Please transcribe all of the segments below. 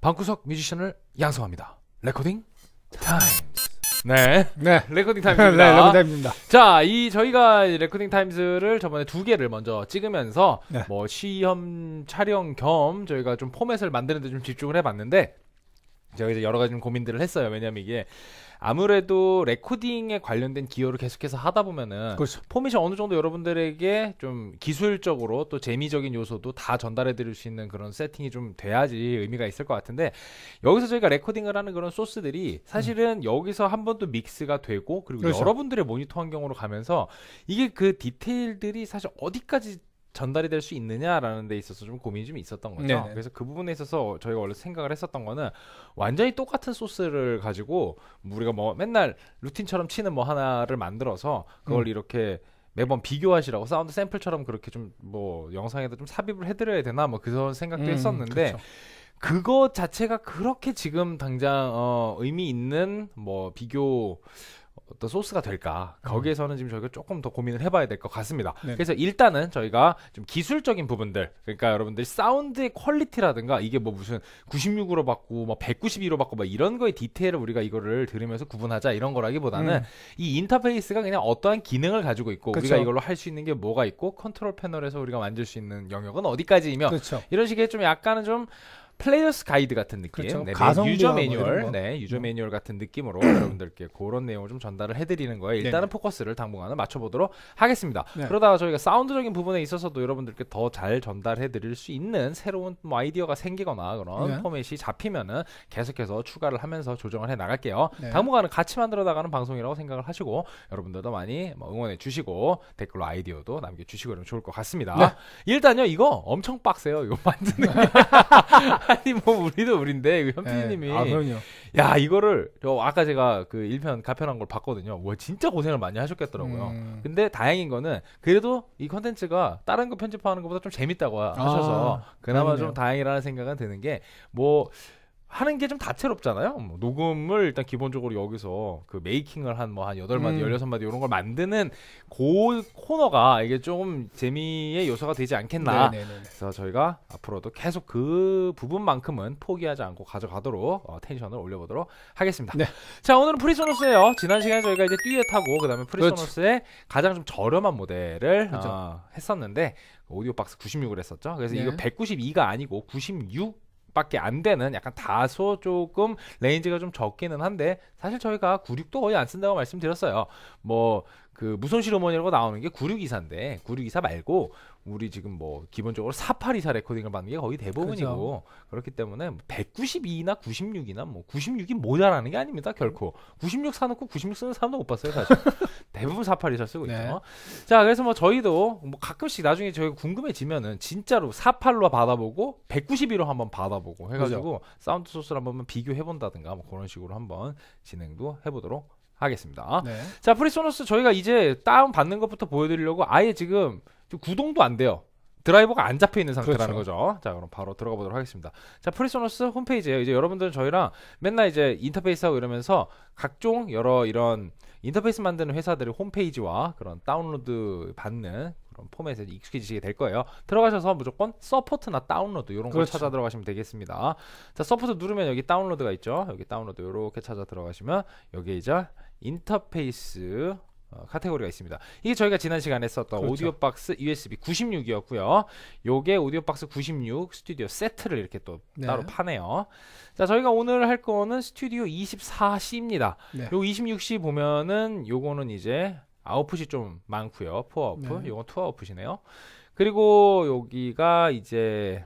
방구석 뮤지션을 양성합니다. 레코딩 타임스. 네. 네. 레코딩 타임즈입니다. 네, 레코딩 타임즈입니다. 자, 이 저희가 레코딩 타임즈를 저번에 두 개를 먼저 찍으면서 네. 뭐 시험 촬영 겸 저희가 좀 포맷을 만드는 데 좀 집중을 해 봤는데 제가 이제 여러 가지 좀 고민들을 했어요. 왜냐면 이게 아무래도 레코딩에 관련된 기여를 계속해서 하다 보면은 그렇죠. 포메이션 어느 정도 여러분들에게 좀 기술적으로 또 재미적인 요소도 다 전달해 드릴 수 있는 그런 세팅이 좀 돼야지 의미가 있을 것 같은데 여기서 저희가 레코딩을 하는 그런 소스들이 사실은 음. 여기서 한번도 믹스가 되고 그리고 그렇죠. 여러분들의 모니터 환경으로 가면서 이게 그 디테일들이 사실 어디까지 전달이 될 수 있느냐라는 데 있어서 좀 고민이 좀 있었던 거죠. 네네. 그래서 그 부분에 있어서 저희가 원래 생각을 했었던 거는 완전히 똑같은 소스를 가지고 우리가 뭐 맨날 루틴처럼 치는 뭐 하나를 만들어서 그걸 음. 이렇게 매번 비교하시라고 사운드 샘플처럼 그렇게 좀 뭐영상에도좀 삽입을 해드려야 되나 뭐 그런 생각도 음, 했었는데 그쵸. 그렇죠. 그거 자체가 그렇게 지금 당장 어 의미 있는 뭐 비교 어떤 소스가 될까 음. 거기에서는 지금 저희가 조금 더 고민을 해봐야 될 것 같습니다. 네네. 그래서 일단은 저희가 좀 기술적인 부분들 그러니까 여러분들 사운드의 퀄리티라든가 이게 뭐 무슨 96으로 받고 뭐 192로 받고 막 뭐 이런 거의 디테일을 우리가 이거를 들으면서 구분하자 이런 거라기보다는 음. 이 인터페이스가 그냥 어떠한 기능을 가지고 있고 그쵸. 우리가 이걸로 할 수 있는 게 뭐가 있고 컨트롤 패널에서 우리가 만들수 있는 영역은 어디까지이며 그쵸. 이런 식의 좀 약간은 좀 플레이어스 가이드 같은 느낌, 그렇죠. 네, 가성비 유저 뭐 매뉴얼, 네, 유저 음. 매뉴얼 같은 느낌으로 여러분들께 그런 내용을 좀 전달을 해드리는 거예요 일단은 네네. 포커스를 당분간은 맞춰보도록 하겠습니다. 네. 그러다가 저희가 사운드적인 부분에 있어서도 여러분들께 더 잘 전달해드릴 수 있는 새로운 뭐 아이디어가 생기거나 그런 네. 포맷이 잡히면은 계속해서 추가를 하면서 조정을 해 나갈게요. 네. 당분간은 같이 만들어 나가는 방송이라고 생각을 하시고 여러분들도 많이 뭐 응원해 주시고 댓글로 아이디어도 남겨주시고 이러면 좋을 것 같습니다. 네. 일단요 이거 엄청 빡세요. 이거 만드는 게. 아니 뭐 우리도 우리인데 그 현빈님이 예. 아 그럼요. 야 이거를 저 아까 제가 그 1편 가편한 걸 봤거든요. 와 진짜 고생을 많이 하셨겠더라고요. 음. 근데 다행인 거는 그래도 이 컨텐츠가 다른 거 편집하는 것보다 좀 재밌다고 하셔서 아, 그나마 그렇네요. 좀 다행이라는 생각은 드는 게뭐 하는 게 좀 다채롭잖아요. 뭐 녹음을 일단 기본적으로 여기서 그 메이킹을 한 뭐한 여덟 마디, 음. 열여섯 마디 이런 걸 만드는 그 코너가 이게 좀 재미의 요소가 되지 않겠나. 네네네. 그래서 저희가 앞으로도 계속 그 부분만큼은 포기하지 않고 가져가도록 어, 텐션을 올려보도록 하겠습니다. 네. 자 오늘은 프리소노스예요. 지난 시간에 저희가 이제 듀엣하고 그다음에 그렇죠. 프리소노스의 가장 좀 저렴한 모델을 그렇죠. 어, 했었는데 그 오디오 박스 96을 했었죠. 그래서 네. 이거 192가 아니고 96 밖에 안 되는 약간 다소 조금 레인지가 좀 적기는 한데 사실 저희가 96도 거의 안 쓴다고 말씀드렸어요. 뭐그 무손실 어머니라고 나오는 게9 6 2사인데9 6 2사 말고 우리 지금 뭐 기본적으로 4 8 2사 레코딩을 받는 게 거의 대부분이고 그렇죠. 그렇기 때문에 192나 96이나 뭐 96이 뭐 모자라는 게 아닙니다 결코 96 사놓고 96 쓰는 사람도 못 봤어요 사실 대부분 4 8 2사 쓰고 네. 있죠 자 그래서 뭐 저희도 뭐 가끔씩 나중에 저희 가 궁금해지면은 진짜로 48로 받아보고 192로 한번 받아보고 해가지고 그죠 사운드 소스를 한번 비교해본다든가 뭐 그런 식으로 한번 진행도 해보도록 하겠습니다. 네. 자, 프리소노스 저희가 이제 다운 받는 것부터 보여드리려고 아예 지금 구동도 안 돼요. 드라이버가 안 잡혀 있는 상태라는 그렇죠. 거죠. 자, 그럼 바로 들어가 보도록 하겠습니다. 자, 프리소노스 홈페이지에요. 이제 여러분들은 저희랑 맨날 이제 인터페이스하고 이러면서 각종 여러 이런 인터페이스 만드는 회사들의 홈페이지와 그런 다운로드 받는 그런 포맷에 익숙해지시게 될 거예요. 들어가셔서 무조건 서포트나 다운로드 이런 걸 그렇죠. 찾아 들어가시면 되겠습니다. 자, 서포트 누르면 여기 다운로드가 있죠. 여기 다운로드 이렇게 찾아 들어가시면 여기 이제 인터페이스 어, 카테고리가 있습니다. 이게 저희가 지난 시간에 썼던 그렇죠. 오디오 박스 USB 96이었고요. 요게 오디오 박스 96 스튜디오 세트를 이렇게 또 네. 따로 파네요. 자, 저희가 오늘 할 거는 스튜디오 24C입니다. 네. 요 26C 보면은 요거는 이제 아웃풋이 좀 많고요. 포 아웃풋. 네. 요건 투 아웃풋이네요. 그리고 여기가 이제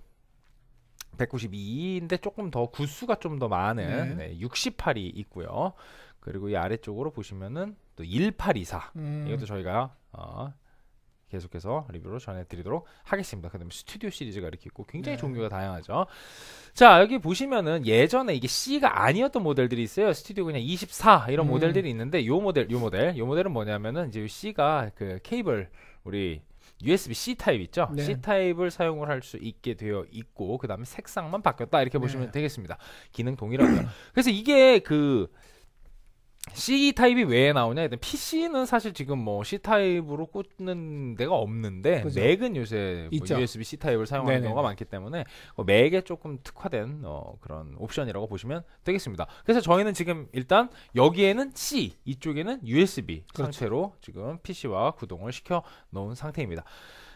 192인데 조금 더 구수가 좀 더 많은 네. 네, 68이 있고요. 그리고 이 아래쪽으로 보시면은 또 1824. 음. 이것도 저희가 어, 계속해서 리뷰로 전해드리도록 하겠습니다. 그다음에 스튜디오 시리즈가 이렇게 있고 굉장히 네. 종류가 다양하죠. 자 여기 보시면은 예전에 이게 C가 아니었던 모델들이 있어요. 스튜디오 그냥 24 이런 음. 모델들이 있는데 요 모델, 요 모델, 요 모델은 뭐냐면은 이제 C가 그 케이블 우리 USB C 타입 있죠? 네. C 타입을 사용을 할 수 있게 되어 있고 그다음에 색상만 바뀌었다 이렇게 네. 보시면 네. 되겠습니다. 기능 동일합니다 그래서 이게 그 C 타입이 왜 나오냐? 일단 PC는 사실 지금 뭐 C 타입으로 꽂는 데가 없는데 그죠? 맥은 요새 뭐 USB C 타입을 사용하는 네네. 경우가 많기 때문에 어, 맥에 조금 특화된 어, 그런 옵션이라고 보시면 되겠습니다. 그래서 저희는 지금 일단 여기에는 C 이쪽에는 USB 그렇죠. 상태로 지금 PC와 구동을 시켜 놓은 상태입니다.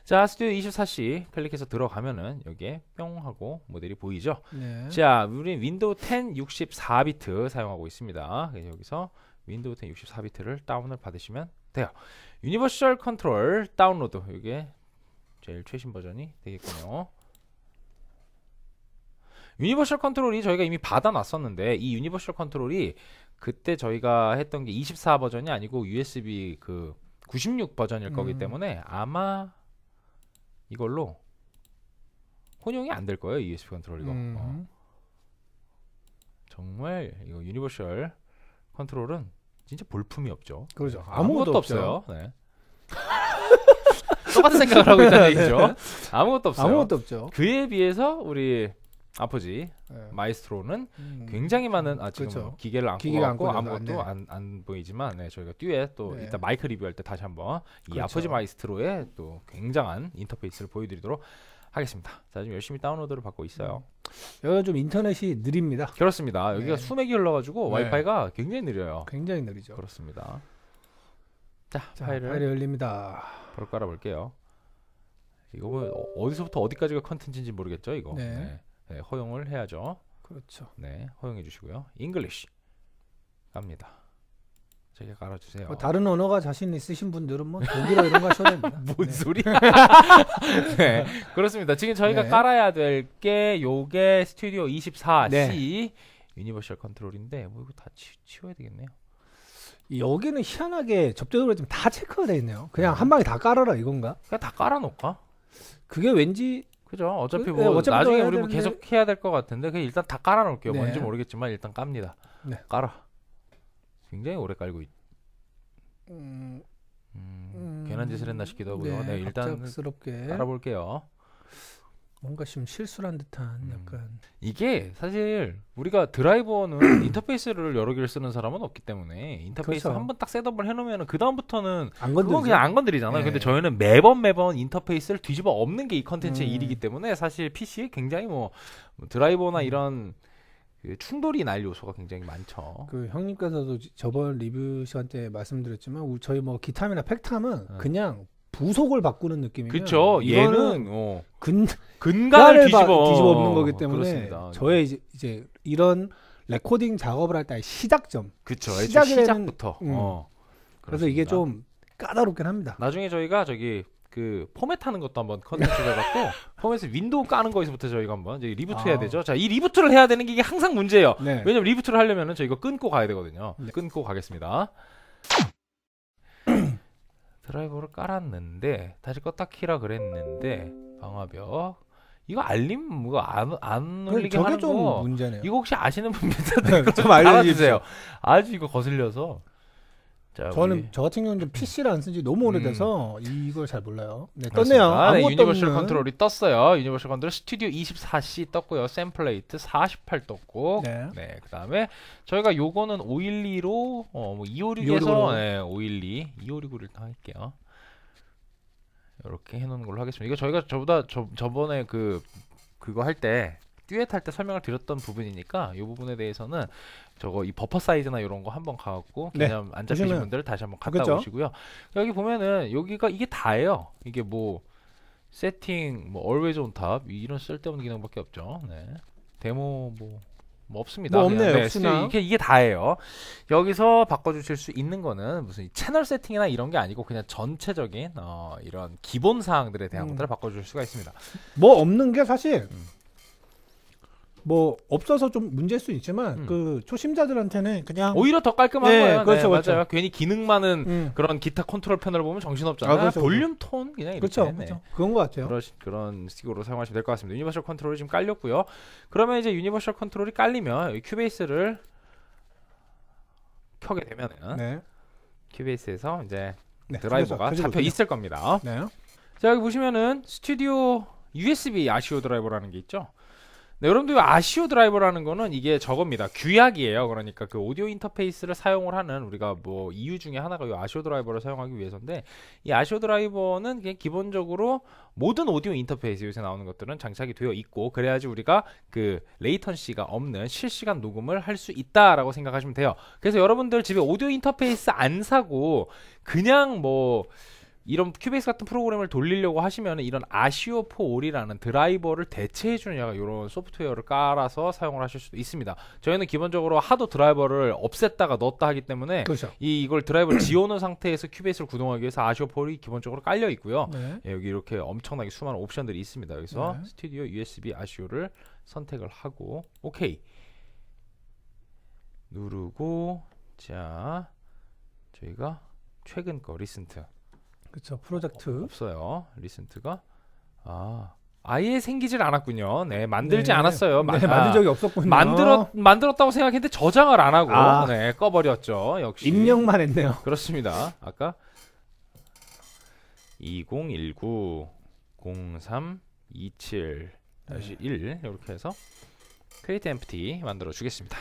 자, 스튜디오 24시 클릭해서 들어가면은 여기에 뿅 하고 모델이 보이죠. 네. 자, 우리 윈도우 10 64비트 사용하고 있습니다. 그래서 여기서 윈도우 10 64비트를 다운을 받으시면 돼요. 유니버셜 컨트롤 다운로드. 이게 제일 최신 버전이 되겠군요. 유니버셜 컨트롤이 저희가 이미 받아놨었는데 이 유니버셜 컨트롤이 그때 저희가 했던 게24 버전이 아니고 USB 그96 버전일 거기 음. 때문에 아마 이걸로 혼용이 안 될 거예요 ESP 컨트롤 이거 음. 어. 정말 이거 유니버셜 컨트롤은 진짜 볼품이 없죠 그렇죠 네. 아무것도, 아무것도 없어요 네. 똑같은 생각을 하고 있다는 얘기죠 네. 아무것도 없어요 아무것도 없죠 그에 비해서 우리 아버지 네. 마이스트로는 음. 굉장히 많은 아 지금 그렇죠. 기계를 안고 기계가 갖고 아무것도 네. 안, 안, 보이지만 네, 저희가 듀에또 네. 이따 마이크 리뷰할 때 다시 한번 그렇죠. 이 아버지 마이스트로의 또 굉장한 인터페이스를 보여드리도록 하겠습니다. 자 지금 열심히 다운로드를 받고 있어요. 음. 여기가 좀 인터넷이 느립니다. 그렇습니다. 여기가 네. 수맥이 흘러가지고 네. 와이파이가 굉장히 느려요. 굉장히 느리죠. 그렇습니다. 자, 자 파일을, 파일이 열립니다. 바로 깔아볼게요. 이거 뭐 어, 어디서부터 어디까지가 컨텐츠인지 모르겠죠 이거. 네. 네, 허용을 해야죠. 그렇죠. 네, 허용해 주시고요. English 갑니다. 저게 깔아주세요. 어, 뭐 다른 언어가 자신 있으신 분들은 뭐 독일어 이런 거하셔도 됩니다. 뭔 네. 소리야? 네, 그렇습니다. 지금 저희가 네. 깔아야 될 게 요게 스튜디오 24C 네. 유니버셜 컨트롤인데 뭐 이거 다 치, 워야 되겠네요. 여기는 희한하게 접대으로 지금 다 체크가 돼 있네요. 그냥 네. 한 방에 다 깔아라 이건가? 그냥 다 깔아놓을까? 그게 왠지 그죠. 어차피 그, 뭐 네, 나중에 우리 뭐 계속 해야 될 것 같은데 그 일단 다 깔아 놓을게요. 네. 뭔지 모르겠지만 일단 깝니다. 네. 깔아. 굉장히 오래 깔고 있. 음, 음, 음. 괜한 짓을 했나 싶기도 하고요. 네, 네 일단 갑작스럽게. 깔아볼게요. 뭔가 좀 실수한 듯한 음. 약간 이게 사실 우리가 드라이버는 인터페이스를 여러 개를 쓰는 사람은 없기 때문에 인터페이스 그 한번 딱 셋업을 해놓으면 그 다음부터는 그건 그냥 안 건드리잖아요. 네. 근데 저희는 매번 매번 인터페이스를 뒤집어 엎는 게 이 컨텐츠의 음. 일이기 때문에 사실 PC에 굉장히 뭐, 뭐 드라이버나 음. 이런 그 충돌이 날 요소가 굉장히 많죠. 그 형님께서도 저번 리뷰 시간 때 말씀드렸지만 우, 저희 뭐 기탐이나 팩탐은 음. 네. 그냥 부속을 바꾸는 느낌이에요. 그렇죠. 얘는 어. 근 근간을 뒤집어 뒤집어 엎는 거기 어, 때문에 그렇습니다. 저의 이제, 이제 이런 레코딩 작업을 할때의 시작점. 그렇죠. 시작부터. 음. 어. 그래서 이게 좀 까다롭긴 합니다. 나중에 저희가 저기 그 포맷하는 것도 한번 컨텐츠를 갖고 포맷에 윈도우 까는 거에서부터 저희가 한번 이제 리부트 아. 해야 되죠. 자, 이 리부트를 해야 되는 게 이게 항상 문제예요. 네. 왜냐면 리부트를 하려면은 저희가 끊고 가야 되거든요. 네. 끊고 가겠습니다. 드라이버를 깔았는데 다시 껐다 키라 그랬는데 방화벽 이거 알림 뭐가 안, 안 올리게 하는 거 문제네요. 이거 혹시 아시는 분 밑에 좀 알려주세요. 아주 이거 거슬려서 자, 저는 우리... 저 같은 경우는 좀 PC를 안쓴지 너무 오래돼서 음. 이걸 잘 몰라요. 네, 떴네요. 아, 네, 유니버셜 없는. 컨트롤이 떴어요. 유니버셜 컨트롤 스튜디오 24C 떴고요. 샘플레이트 48 떴고. 네. 네 그다음에 저희가 요거는 512로 어뭐 256에서 네, 512 2 5 6으 할게요. 이렇게 해 놓는 걸로 하겠습니다. 이거 저희가 저보다 저, 저번에 그 그거 할때 듀엣 할때 설명을 드렸던 부분이니까 이 부분에 대해서는 저거 이 버퍼 사이즈나 이런 거 한번 가갖고 개념 네. 안 잡히신 보시면... 분들 다시 한번 갔다 그렇죠. 오시고요. 그러니까 여기 보면은 여기가 이게 다예요. 이게 뭐 세팅, 뭐 always on top 이런 쓸데없는 기능밖에 없죠. 네. 데모 뭐, 뭐 없습니다. 뭐 없네요. 네, 이게 이게 다예요. 여기서 바꿔주실 수 있는 거는 무슨 채널 세팅이나 이런 게 아니고 그냥 전체적인 어, 이런 기본 사항들에 대한 음. 것들을 바꿔줄 수가 있습니다. 뭐 없는 게 사실 음. 뭐 없어서 좀 문제일 수 있지만 음. 그 초심자들한테는 그냥 오히려 더 깔끔한 네, 거예요. 그렇죠, 네, 그렇죠. 맞아요. 괜히 기능 많은 음. 그런 기타 컨트롤 패널을 보면 정신 없잖아요. 아, 그렇죠, 볼륨 그렇죠. 톤 그냥 이렇게 그렇죠, 네. 그렇죠. 그런 것 같아요. 그런 그런 스틱으로 사용하시면 될 것 같습니다. 유니버셜 컨트롤이 지금 깔렸고요. 그러면 이제 유니버셜 컨트롤이 깔리면 큐베이스를 켜게 되면은 네. 큐베이스에서 이제 네, 드라이버가 잡혀 있을 겁니다. 네. 자 여기 보시면은 스튜디오 USB 아시오 드라이버라는 게 있죠. 네, 여러분들 아시오 드라이버라는 거는 이게 저겁니다. 규약이에요. 그러니까 그 오디오 인터페이스를 사용을 하는 우리가 뭐 이유 중에 하나가 이 아시오 드라이버를 사용하기 위해서인데 이 아시오 드라이버는 그냥 기본적으로 모든 오디오 인터페이스 요새 나오는 것들은 장착이 되어 있고 그래야지 우리가 그 레이턴시가 없는 실시간 녹음을 할 수 있다라고 생각하시면 돼요. 그래서 여러분들 집에 오디오 인터페이스 안 사고 그냥 뭐 이런 큐베이스 같은 프로그램을 돌리려고 하시면 이런 아시오포 올이라는 드라이버를 대체해주는 약간 이런 소프트웨어를 깔아서 사용을 하실 수도 있습니다. 저희는 기본적으로 하도 드라이버를 없앴다가 넣었다 하기 때문에 그렇죠. 이, 이걸 드라이버를 지워놓은 상태에서 큐베이스를 구동하기 위해서 아시오포 올이 기본적으로 깔려 있고요. 네. 예, 여기 이렇게 엄청나게 수많은 옵션들이 있습니다. 여기서 네. 스튜디오 USB 아시오를 선택을 하고 오케이 누르고 자 저희가 최근 거리센트 그렇죠. 프로젝트 어, 없어요. 리센트가 아 아예 생기질 않았군요. 네, 만들지 네. 않았어요. 마, 네, 아, 만든 적이 없었군요. 만들었 만들었다고 생각했는데 저장을 안 하고 아. 네, 꺼버렸죠. 역시 입력만 했네요. 그렇습니다. 아까 2019 03 27 다시 1 이렇게 해서 크리에이트 엠프티 만들어 주겠습니다.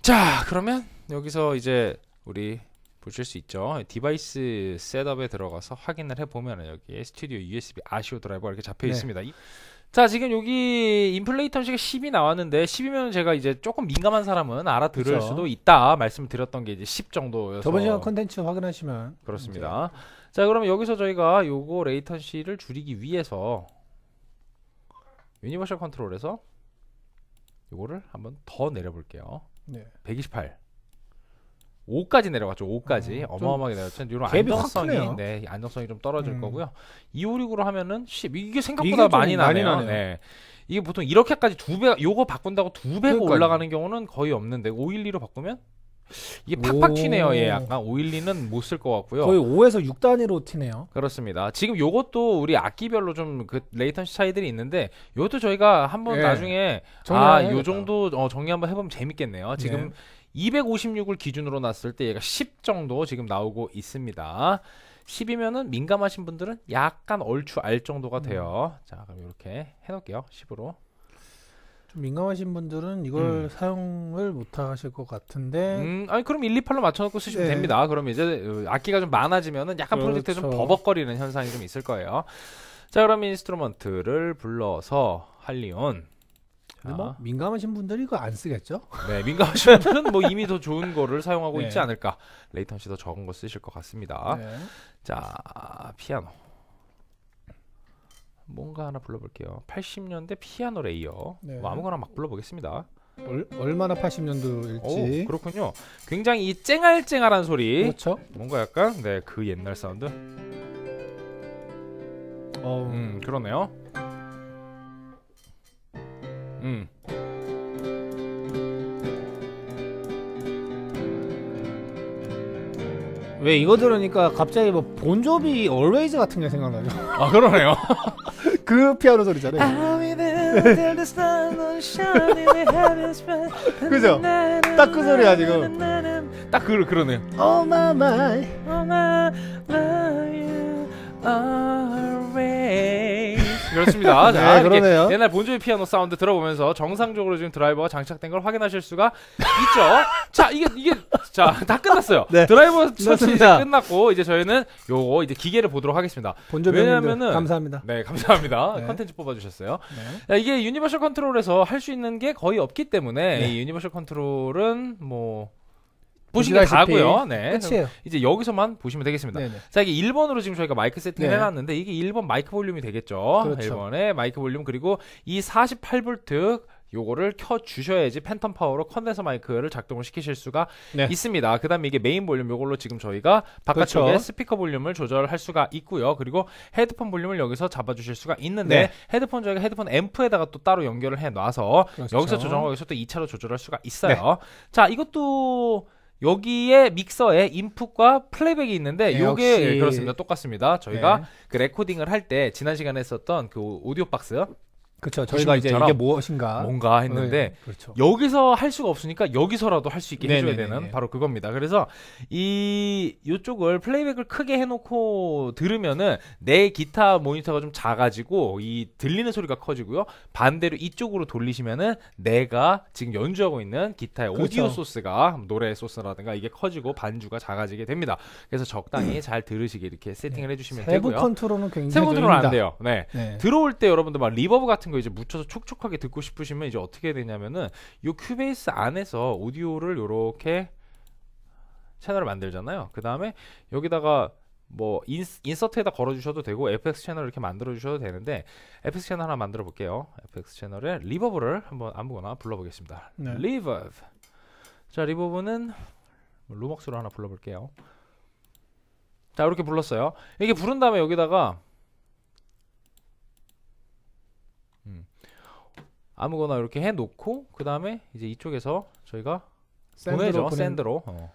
자, 그러면 여기서 이제 우리 보실 수 있죠. 디바이스 셋업에 들어가서 확인을 해보면 여기 스튜디오 USB 아시오 드라이버 이렇게 잡혀 네. 있습니다. 자, 지금 여기 인플레이 터식가 10이 나왔는데 10이면 제가 이제 조금 민감한 사람은 알아들을 그렇죠. 수도 있다 말씀드렸던 게 이제 10 정도여서 저번 시간 컨텐츠 확인하시면 그렇습니다. 이제. 자, 그러면 여기서 저희가 요거 레이턴시를 줄이기 위해서 유니버셜 컨트롤에서 요거를 한번 더 내려 볼게요. 네. 128 5까지 내려갔죠. 5까지 음, 어, 마어마하게 내려갔죠. 이런 안정성이 네, 안정성이 좀 떨어질 음. 거고요. 2, 5, 6으로 하면은 10. 이게 생각보다 이게 많이 나네요. 많이 나네요. 네. 이게 보통 이렇게까지 두 배, 요거 바꾼다고 두 배가 그러니까 올라가는 경우는 거의 없는데 512로 바꾸면 이게 팍팍 튀네요. 예, 약간 512는 못 쓸 것 같고요. 거의 5에서 6 단위로 튀네요. 그렇습니다. 지금 요것도 우리 악기별로 좀 그 레이턴시 차이들이 있는데 요것도 저희가 한번 예. 나중에 아요 정도 어, 정리 한번 해보면 재밌겠네요. 지금 예. 256을 기준으로 놨을 때 얘가 10 정도 지금 나오고 있습니다. 10이면은 민감하신 분들은 약간 얼추 알 정도가 음. 돼요. 음. 자, 그럼 이렇게 해놓을게요. 10으로. 좀 민감하신 분들은 이걸 음. 사용을 못 하실 것 같은데. 음, 아니 그럼 1, 2, 8로 맞춰놓고 쓰시면 네. 됩니다. 그럼 이제 어, 악기가 좀 많아지면은 약간 그렇죠. 프로젝트 좀 버벅거리는 현상이 좀 있을 거예요. 자, 그럼 인스트루먼트를 불러서 할리온. 근데 뭐 아. 민감하신 분들이 이거 안 쓰겠죠? 네, 민감하신 분은 뭐 이미 더 좋은 거를 사용하고 네. 있지 않을까. 레이턴 시더 적은 거 쓰실 것 같습니다. 네. 자, 피아노. 뭔가 하나 불러볼게요. 80년대 피아노 레이어. 네. 뭐 아무거나 막 불러보겠습니다. 얼, 얼마나 80년도일지. 오, 그렇군요. 굉장히 이 쨍알쨍알한 소리. 그렇죠. 뭔가 약간 네그 옛날 사운드. 어, 음 그러네요. 음. 왜 이거 들으니까 갑자기 뭐 본조비 Always 같은 게 생각나죠. 아 그러네요. 그 피아노 소리잖아요. 그죠? 딱 그 소리야 지금. 딱 그, 그러네요. Oh my, my. Oh my, my, 그렇습니다. 네, 자, 그러네요. 옛날 본조의 피아노 사운드 들어보면서 정상적으로 지금 드라이버가 장착된 걸 확인하실 수가 있죠. 자, 이게 이게 자, 다 끝났어요. 네. 드라이버 처치 이제 끝났고 이제 저희는 요거 이제 기계를 보도록 하겠습니다. 왜냐면은 감사합니다. 네, 감사합니다. 네. 컨텐츠 뽑아 주셨어요. 네. 이게 유니버셜 컨트롤에서 할 수 있는 게 거의 없기 때문에 네. 이 유니버셜 컨트롤은 뭐 보시기 다고요. 네. 끝이에요. 이제 여기서만 보시면 되겠습니다. 네네. 자, 이게 1번으로 지금 저희가 마이크 세팅을 네. 해놨는데 이게 1번 마이크 볼륨이 되겠죠. 그렇죠. 1번에 마이크 볼륨 그리고 이 48V 요거를 켜 주셔야지 팬텀 파워로 컨덴서 마이크를 작동을 시키실 수가 네. 있습니다. 그다음에 이게 메인 볼륨 요걸로 지금 저희가 바깥쪽에 그렇죠. 스피커 볼륨을 조절할 수가 있고요. 그리고 헤드폰 볼륨을 여기서 잡아 주실 수가 있는데 네. 헤드폰 저희가 헤드폰 앰프에다가 또 따로 연결을 해 놔서 그렇죠. 여기서 조정하고 여기서 또 2차로 조절할 수가 있어요. 네. 자, 이것도 여기에 믹서에 인풋과 플레이백이 있는데 네, 요게 역시. 그렇습니다. 똑같습니다. 저희가 네. 그 레코딩을 할 때 지난 시간에 했었던그 오디오 박스 그렇죠. 저희가 이제 이게 무엇인가 뭔가 했는데 네, 그렇죠. 여기서 할 수가 없으니까 여기서라도 할 수 있게 네네네네. 해줘야 되는 바로 그겁니다. 그래서 이 요쪽을 플레이백을 크게 해놓고 들으면은 내 기타 모니터가 좀 작아지고 이 들리는 소리가 커지고요. 반대로 이쪽으로 돌리시면은 내가 지금 연주하고 있는 기타의 그렇죠. 오디오 소스가 노래 소스라든가 이게 커지고 반주가 작아지게 됩니다. 그래서 적당히 잘 들으시게 이렇게 세팅을 네. 해주시면 세부 되고요. 세부 컨트롤은 굉장히 세부 컨트롤은 안 돼요. 네. 네. 들어올 때 여러분들 막 리버브 같은 같은 거 이제 묻혀서 촉촉하게 듣고 싶으시면 이제 어떻게 되냐면은 이 큐베이스 안에서 오디오를 요렇게 채널을 만들잖아요. 그 다음에 여기다가 뭐 인스, 인서트에다 걸어주셔도 되고 FX 채널 이렇게 만들어주셔도 되는데 FX 채널 하나 만들어 볼게요. FX 채널에 리버브를 한번 아무거나 불러보겠습니다. 네. 리버브 자 리버브는 루먹스로 하나 불러볼게요. 자 이렇게 불렀어요. 이게 부른 다음에 여기다가 아무거나 이렇게 해놓고 그 다음에 이제 이쪽에서 저희가 보내죠 보낸... 샌드로 어.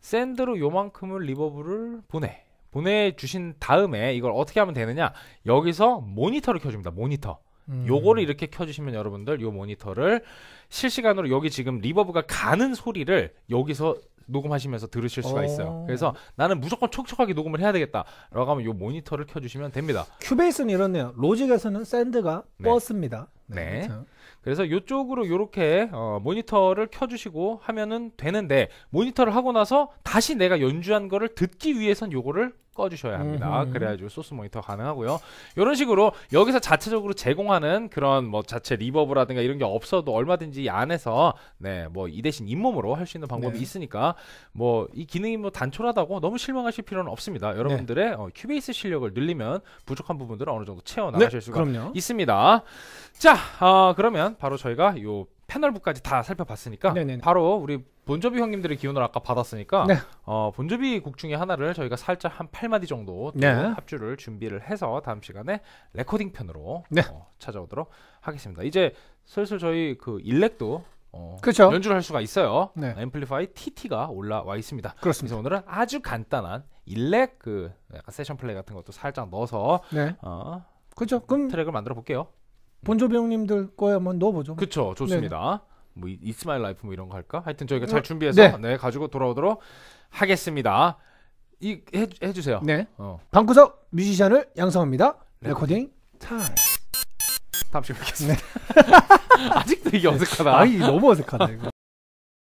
샌드로 요만큼을 리버브를 보내 보내주신 다음에 이걸 어떻게 하면 되느냐 여기서 모니터를 켜줍니다 모니터 음. 요거를 이렇게 켜주시면 여러분들 요 모니터를 실시간으로 여기 지금 리버브가 가는 소리를 여기서 녹음하시면서 들으실 수가 있어요. 어. 그래서 나는 무조건 촉촉하게 녹음을 해야 되겠다라고 하면 요 모니터를 켜주시면 됩니다. 큐베이스는 이렇네요. 로직에서는 샌드가 네. 버스입니다. 네. 네. 그렇죠. 그래서 이쪽으로 이렇게 어, 모니터를 켜주시고 하면은 되는데 모니터를 하고 나서 다시 내가 연주한 거를 듣기 위해선 요거를 꺼주셔야 합니다. 음흠. 그래야지 소스 모니터 가능하고요. 이런 식으로 여기서 자체적으로 제공하는 그런 뭐 자체 리버브라든가 이런 게 없어도 얼마든지 안에서 네 뭐 이 대신 잇몸으로 할 수 있는 방법이 네. 있으니까 뭐 이 기능이 뭐 단촐하다고 너무 실망하실 필요는 없습니다. 여러분들의 네. 어, 큐베이스 실력을 늘리면 부족한 부분들을 어느 정도 채워 나가실 네, 수가 그럼요. 있습니다. 자, 어, 그러면 바로 저희가 요 패널부까지 다 살펴봤으니까 네네네. 바로 우리 본조비 형님들의 기운을 아까 받았으니까 네. 어, 본조비 곡 중에 하나를 저희가 살짝 한 8마디 정도 네. 합주를 준비를 해서 다음 시간에 레코딩 편으로 네. 어, 찾아오도록 하겠습니다. 이제 슬슬 저희 그 일렉도 어, 그렇죠. 연주를 할 수가 있어요. 네. 앰플리파이 TT가 올라와 있습니다. 그렇습니다. 그래서 오늘은 아주 간단한 일렉 그 세션 플레이 같은 것도 살짝 넣어서 네. 어, 그렇죠. 그럼 트랙을 만들어 볼게요. 본조비 형님들 거에 한번 넣어보죠. 그쵸, 좋습니다. 네. 뭐 이스 마일 라이프 뭐 이런 거 할까? 하여튼 저희가 잘 어, 준비해서 네. 네, 가지고 돌아오도록 하겠습니다. 이 해, 해주세요. 네. 어. 방구석 뮤지션을 양성합니다. 레코딩 타임. 다음 시간에 뵙겠습니다. 네. 아직도 이게 어색하다. 아니 너무 어색하다 이거.